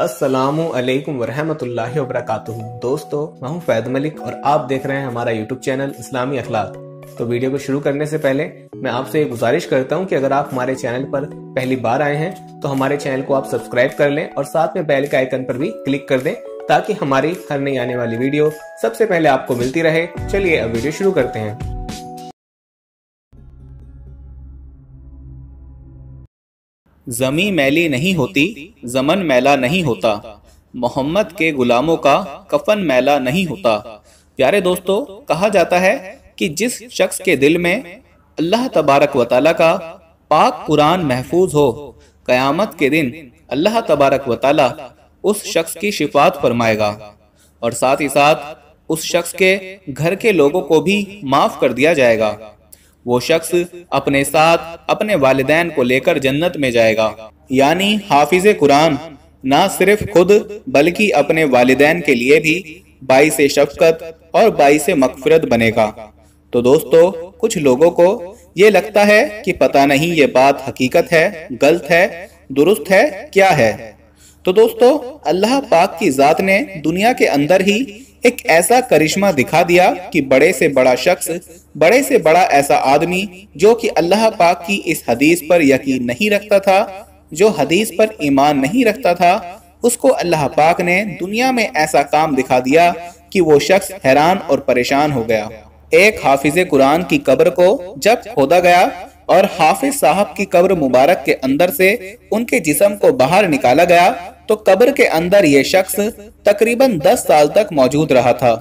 असलकम वरहमल वरक दोस्तों मैं हूं फैद मलिक और आप देख रहे हैं हमारा यूट्यूब चैनल इस्लामी अखलाक तो वीडियो को शुरू करने से पहले मैं आपसे गुजारिश करता हूं कि अगर आप हमारे चैनल पर पहली बार आए हैं तो हमारे चैनल को आप सब्सक्राइब कर लें और साथ में बेल के आइकन पर भी क्लिक कर दें ताकि हमारी हर नई आने वाली वीडियो सबसे पहले आपको मिलती रहे चलिए अब वीडियो शुरू करते हैं ज़मी मैली नहीं होती ज़मन मैला नहीं होता मोहम्मद के ग़ुलामों का कफन मैला नहीं होता प्यारे दोस्तों कहा जाता है कि जिस शख्स के दिल में अल्लाह तबारक वताला का पाक कुरान महफूज हो क़यामत के दिन अल्लाह तबारक व उस शख्स की शिफात फरमाएगा और साथ ही साथ उस शख्स के घर के लोगों को भी माफ़ कर दिया जाएगा वो शख्स अपने साथ अपने वालदेन को लेकर जन्नत में जाएगा यानी हाफिज कुरान न सिर्फ खुद बल्कि अपने वालदेन के लिए भी बाई से शफकत और बाई से मकफरत बनेगा तो दोस्तों कुछ लोगों को ये लगता है कि पता नहीं ये बात हकीकत है गलत है दुरुस्त है क्या है तो दोस्तों अल्लाह पाक की ज़ात ने दुनिया के अंदर ही एक ऐसा करिश्मा दिखा दिया कि बड़े से बड़ा शख्स बड़े से बड़ा ऐसा आदमी जो कि अल्लाह पाक की इस हदीस पर यकीन नहीं रखता था जो हदीस पर ईमान नहीं रखता था उसको अल्लाह पाक ने दुनिया में ऐसा काम दिखा दिया कि वो शख्स हैरान और परेशान हो गया एक हाफिज कुरान की कब्र को जब खोदा गया और हाफिज साहब की कब्र मुबारक के अंदर से उनके जिसम को बाहर निकाला गया तो कब्र के अंदर ये शख्स तकरीबन 10 साल तक मौजूद रहा था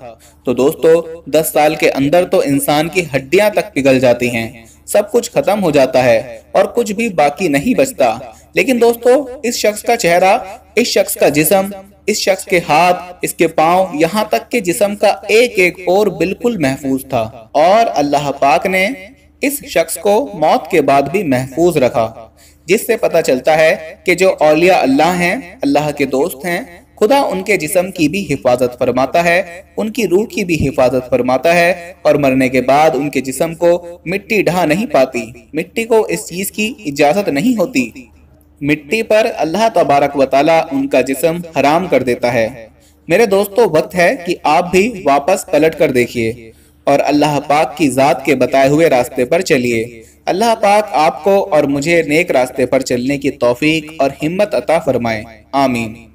तो दोस्तों 10 साल के अंदर तो इंसान की हड्डियां तक पिघल जाती हैं सब कुछ खत्म हो जाता है और कुछ भी बाकी नहीं बचता लेकिन दोस्तों इस शख्स का चेहरा इस शख्स का जिसम इस शख्स के हाथ इसके पांव यहाँ तक के जिसम का एक एक और बिल्कुल महफूज था और अल्लाह पाक ने इस शख्स को मौत के बाद भी महफूज रखा जिससे पता चलता है कि जो औलिया अल्लाह हैं अल्लाह के दोस्त हैं खुदा उनके जिसम की भी हिफाजत फरमाता है उनकी रूह की भी हिफाजत फरमाता है और मरने के बाद उनके जिसम को मिट्टी ढा नहीं पाती मिट्टी को इस चीज की इजाजत नहीं होती मिट्टी पर अल्लाह तबारक वाली उनका जिसम हराम कर देता है मेरे दोस्तों वक्त है कि आप भी वापस पलट कर देखिए और अल्लाह पाक की ज़ात के बताए हुए रास्ते पर चलिए अल्लाह पाक आपको और मुझे नेक रास्ते पर चलने की तोफीक और हिम्मत अता फरमाए आमीन